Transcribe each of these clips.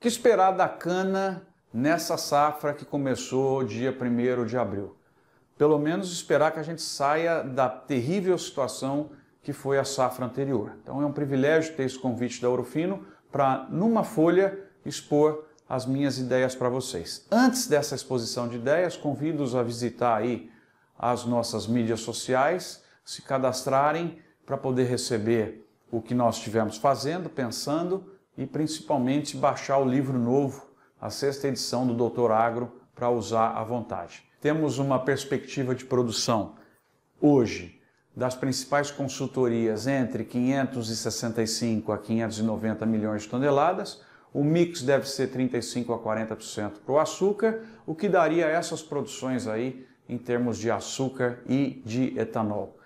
que esperar da cana nessa safra que começou dia 1 de abril? Pelo menos esperar que a gente saia da terrível situação que foi a safra anterior. Então é um privilégio ter esse convite da Ourofino para, numa folha, expor as minhas ideias para vocês. Antes dessa exposição de ideias, convido-os a visitar aí as nossas mídias sociais, se cadastrarem para poder receber o que nós estivemos fazendo, pensando e principalmente baixar o livro novo, a sexta edição do Doutor Agro, para usar à vontade. Temos uma perspectiva de produção hoje das principais consultorias entre 565 a 590 milhões de toneladas. O mix deve ser 35 a 40% para o açúcar, o que daria essas produções aí em termos de açúcar e de etanol.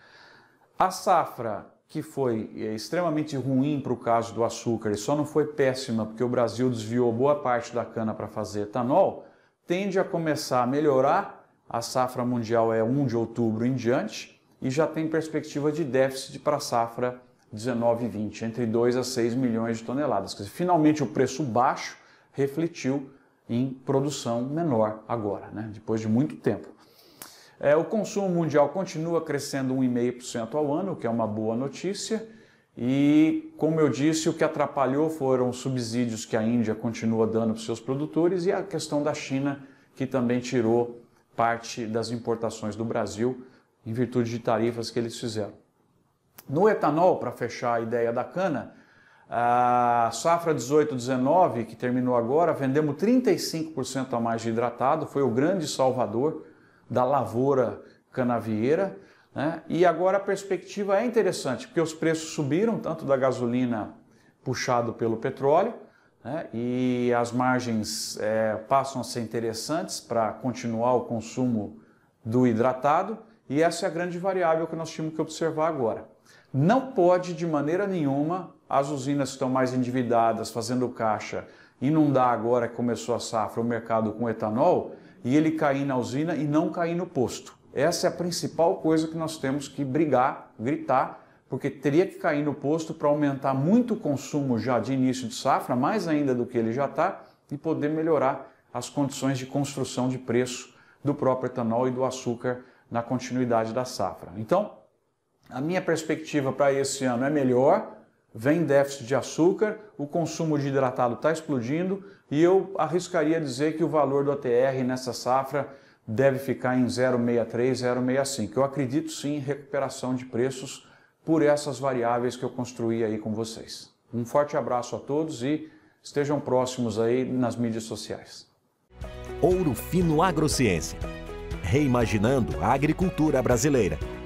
A safra que foi eh, extremamente ruim para o caso do açúcar e só não foi péssima porque o Brasil desviou boa parte da cana para fazer etanol, tende a começar a melhorar. A safra mundial é 1 de outubro em diante e já tem perspectiva de déficit para a safra 19 e 20, entre 2 a 6 milhões de toneladas. Finalmente o preço baixo refletiu em produção menor agora, né? depois de muito tempo. É, o consumo mundial continua crescendo 1,5% ao ano, o que é uma boa notícia. E, como eu disse, o que atrapalhou foram os subsídios que a Índia continua dando para os seus produtores e a questão da China, que também tirou parte das importações do Brasil em virtude de tarifas que eles fizeram. No etanol, para fechar a ideia da cana, a safra 18-19, que terminou agora, vendemos 35% a mais de hidratado, foi o grande salvador da lavoura canavieira. Né? E agora a perspectiva é interessante, porque os preços subiram, tanto da gasolina puxado pelo petróleo, né? e as margens é, passam a ser interessantes para continuar o consumo do hidratado, e essa é a grande variável que nós tínhamos que observar agora. Não pode, de maneira nenhuma, as usinas que estão mais endividadas, fazendo caixa, inundar agora que começou a safra o mercado com etanol, e ele cair na usina e não cair no posto. Essa é a principal coisa que nós temos que brigar, gritar, porque teria que cair no posto para aumentar muito o consumo já de início de safra, mais ainda do que ele já está, e poder melhorar as condições de construção de preço do próprio etanol e do açúcar na continuidade da safra. Então, a minha perspectiva para esse ano é melhor, vem déficit de açúcar, o consumo de hidratado está explodindo e eu arriscaria dizer que o valor do ATR nessa safra deve ficar em 0,63, 0,65. Eu acredito sim em recuperação de preços por essas variáveis que eu construí aí com vocês. Um forte abraço a todos e estejam próximos aí nas mídias sociais. Ouro Fino Agrociência. Reimaginando a agricultura brasileira.